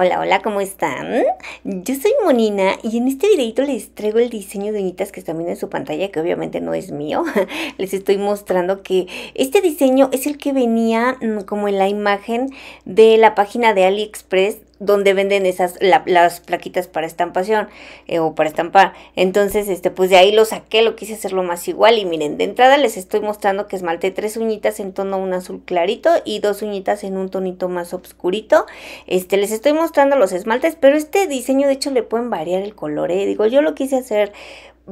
Hola, hola, ¿cómo están? Yo soy Monina y en este videito les traigo el diseño de uñitas que están viendo en su pantalla, que obviamente no es mío. Les estoy mostrando que este diseño es el que venía mm, como en la imagen de la página de AliExpress donde venden esas las plaquitas para estampación eh, o para estampar. Entonces, este, pues de ahí lo saqué, lo quise hacerlo más igual y miren, de entrada les estoy mostrando que esmalté tres uñitas en tono un azul clarito y dos uñitas en un tonito más oscurito. Este, les estoy mostrando los esmaltes, pero este diseño de hecho le pueden variar el color, ¿eh? digo, yo lo quise hacer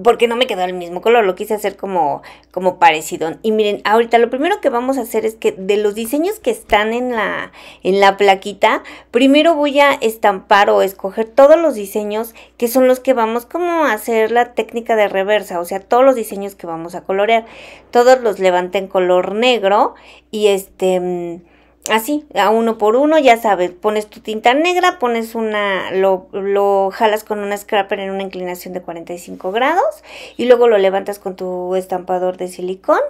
porque no me quedó el mismo color, lo quise hacer como, como parecido. Y miren, ahorita lo primero que vamos a hacer es que de los diseños que están en la, en la plaquita, primero voy a estampar o escoger todos los diseños que son los que vamos como a hacer la técnica de reversa, o sea, todos los diseños que vamos a colorear. Todos los levanté en color negro y este mm, así, a uno por uno, ya sabes, pones tu tinta negra, pones una, lo, lo, jalas con un scrapper en una inclinación de 45 grados y luego lo levantas con tu estampador de silicón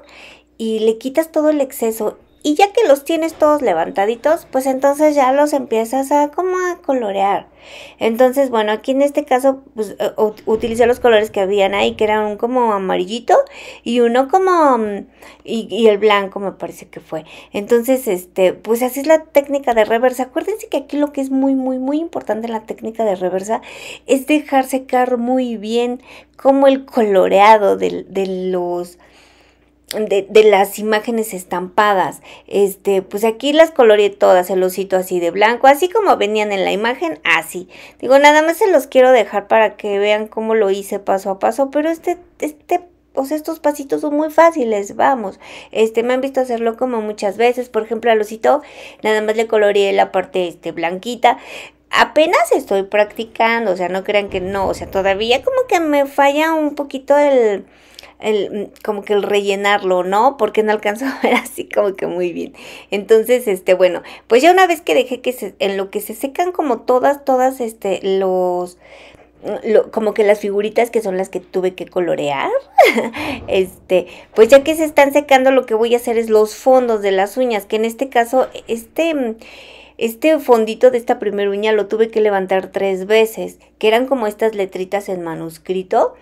y le quitas todo el exceso y ya que los tienes todos levantaditos, pues entonces ya los empiezas a como a colorear. Entonces, bueno, aquí en este caso pues, eh, utilicé los colores que habían ahí, que eran un como amarillito y uno como... Mm, y, el blanco me parece que fue. Entonces, este, pues así es la técnica de reversa. Acuérdense que aquí lo que es muy, muy, muy importante en la técnica de reversa es dejar secar muy bien como el coloreado de los de, las imágenes estampadas. Este, pues aquí las coloreé todas, el osito así de blanco, así como venían en la imagen, así. Digo, nada más se los quiero dejar para que vean cómo lo hice paso a paso, pero este, este o estos pasitos son muy fáciles, vamos. Este, me han visto hacerlo como muchas veces, por ejemplo, al osito nada más le coloreé la parte este blanquita, apenas estoy practicando, o sea, no crean que no, o sea, todavía como que me falla un poquito el, el, mm, como que el rellenarlo, ¿no? Porque no alcanzó a ver así como que muy bien. Entonces, este, bueno, pues ya una vez que dejé que se, en lo que se secan como todas, todas, este, los, mm, como que las figuritas que son las que tuve que colorear, este, pues ya que se están secando, lo que voy a hacer es los fondos de las uñas, que en este caso, este mm, este fondito de esta primera uña lo tuve que levantar tres veces, que eran como estas letritas en manuscrito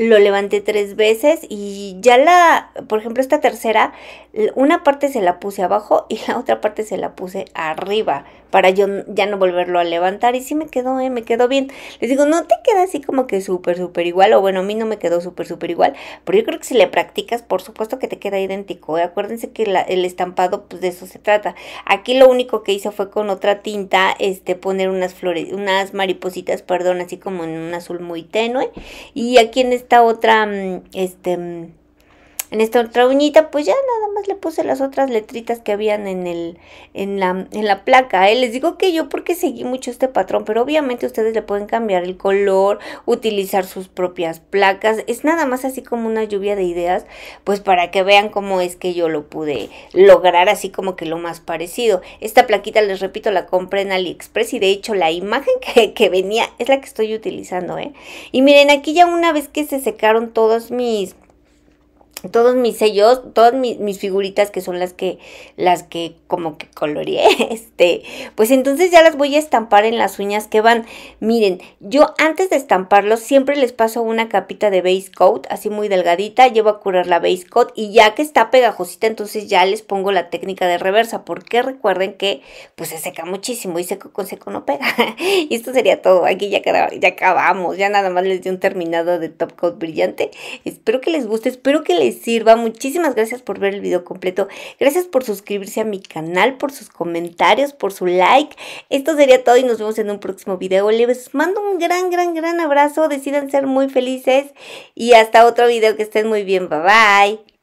lo levanté tres veces y ya la, por ejemplo, esta tercera, una parte se la puse abajo y la otra parte se la puse arriba para yo ya no volverlo a levantar y sí me quedó, eh, me quedó bien. Les digo, no te queda así como que súper, súper igual, o bueno, a mí no me quedó súper, súper igual, pero yo creo que si le practicas, por supuesto que te queda idéntico. ¿eh? Acuérdense que el estampado, pues de eso se trata. Aquí lo único que hice fue con otra tinta, este, poner unas flores, unas maripositas, perdón, así como en un azul muy tenue y aquí en este esta otra, mm, este, mm, en esta otra uñita, pues ya nada más le puse las otras letritas que habían en, el, en, la, en la placa. ¿eh? Les digo que yo porque seguí mucho este patrón, pero obviamente ustedes le pueden cambiar el color, utilizar sus propias placas. Es nada más así como una lluvia de ideas, pues para que vean cómo es que yo lo pude lograr, así como que lo más parecido. Esta plaquita, les repito, la compré en AliExpress y de hecho la imagen que, venía es la que estoy utilizando. ¿eh? Y miren, aquí ya una vez que se secaron todos mis todos mis sellos, todas mis, figuritas que son las que, las que como que coloreé, este, pues entonces ya las voy a estampar en las uñas que van. Miren, yo antes de estamparlos siempre les paso una capita de base coat, así muy delgadita, llevo a curar la base coat y ya que está pegajosita, entonces ya les pongo la técnica de reversa, porque recuerden que pues se seca muchísimo y seco con seco no pega. y esto sería todo, aquí ya, ya acabamos, ya nada más les di un terminado de top coat brillante. Espero que les guste, espero que les sirva. Muchísimas gracias por ver el video completo. Gracias por suscribirse a mi canal, por sus comentarios, por su like. Esto sería todo y nos vemos en un próximo video. Les mando un gran, gran, gran abrazo. Decidan ser muy felices y hasta otro video. Que estén muy bien. Bye bye.